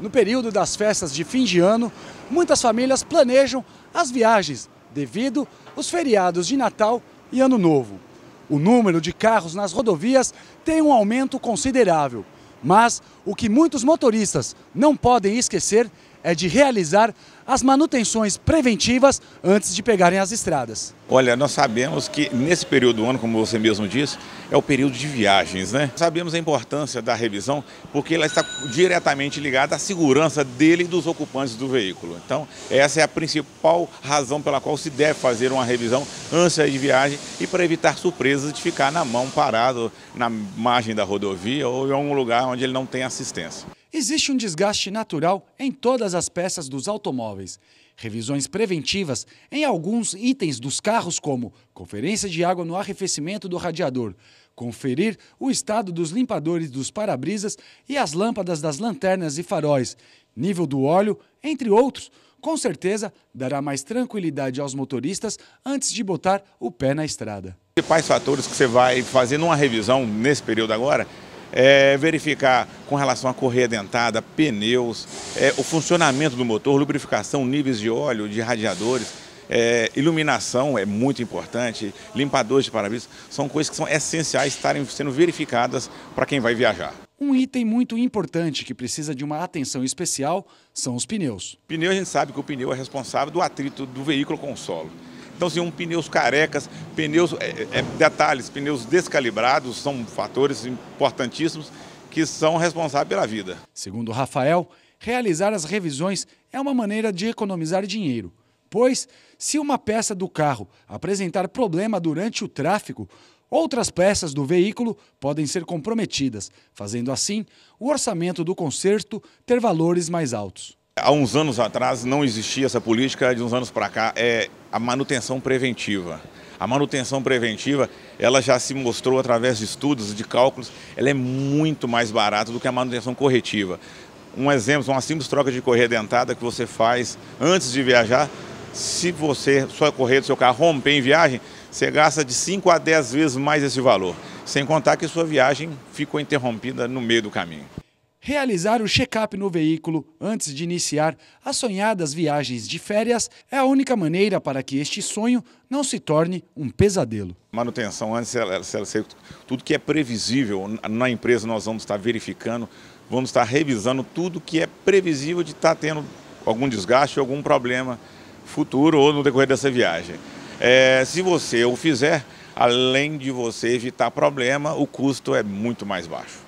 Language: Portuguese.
No período das festas de fim de ano, muitas famílias planejam as viagens devido aos feriados de Natal e Ano Novo. O número de carros nas rodovias tem um aumento considerável, mas o que muitos motoristas não podem esquecer é de realizar as manutenções preventivas antes de pegarem as estradas. Olha, nós sabemos que nesse período do ano, como você mesmo disse, é o período de viagens, né? Sabemos a importância da revisão porque ela está diretamente ligada à segurança dele e dos ocupantes do veículo. Então, essa é a principal razão pela qual se deve fazer uma revisão antes de viagem e para evitar surpresas de ficar na mão parado na margem da rodovia ou em algum lugar onde ele não tem assistência. Existe um desgaste natural em todas as peças dos automóveis. Revisões preventivas em alguns itens dos carros, como conferência de água no arrefecimento do radiador, conferir o estado dos limpadores dos para-brisas e as lâmpadas das lanternas e faróis, nível do óleo, entre outros, com certeza dará mais tranquilidade aos motoristas antes de botar o pé na estrada. Os principais fatores que você vai fazer numa revisão nesse período agora é, verificar com relação à correia dentada, pneus, é, o funcionamento do motor, lubrificação, níveis de óleo, de radiadores, é, iluminação é muito importante, limpadores de para-brisa, são coisas que são essenciais estarem sendo verificadas para quem vai viajar. Um item muito importante que precisa de uma atenção especial são os pneus. Pneu, a gente sabe que o pneu é responsável do atrito do veículo com o solo. Então, assim, um pneus carecas, pneus, é, é, detalhes, pneus descalibrados são fatores importantíssimos que são responsáveis pela vida. Segundo Rafael, realizar as revisões é uma maneira de economizar dinheiro. Pois, se uma peça do carro apresentar problema durante o tráfego, outras peças do veículo podem ser comprometidas, fazendo assim o orçamento do conserto ter valores mais altos. Há uns anos atrás não existia essa política, de uns anos para cá é a manutenção preventiva. A manutenção preventiva, ela já se mostrou através de estudos, de cálculos, ela é muito mais barata do que a manutenção corretiva. Um exemplo, uma simples troca de correia dentada que você faz antes de viajar, se você, sua correia do seu carro romper em viagem, você gasta de 5 a 10 vezes mais esse valor. Sem contar que sua viagem ficou interrompida no meio do caminho. Realizar o check-up no veículo antes de iniciar as sonhadas viagens de férias é a única maneira para que este sonho não se torne um pesadelo. Manutenção antes, tudo que é previsível na empresa nós vamos estar verificando, vamos estar revisando tudo que é previsível de estar tendo algum desgaste, algum problema futuro ou no decorrer dessa viagem. É, se você o fizer, além de você evitar problema, o custo é muito mais baixo.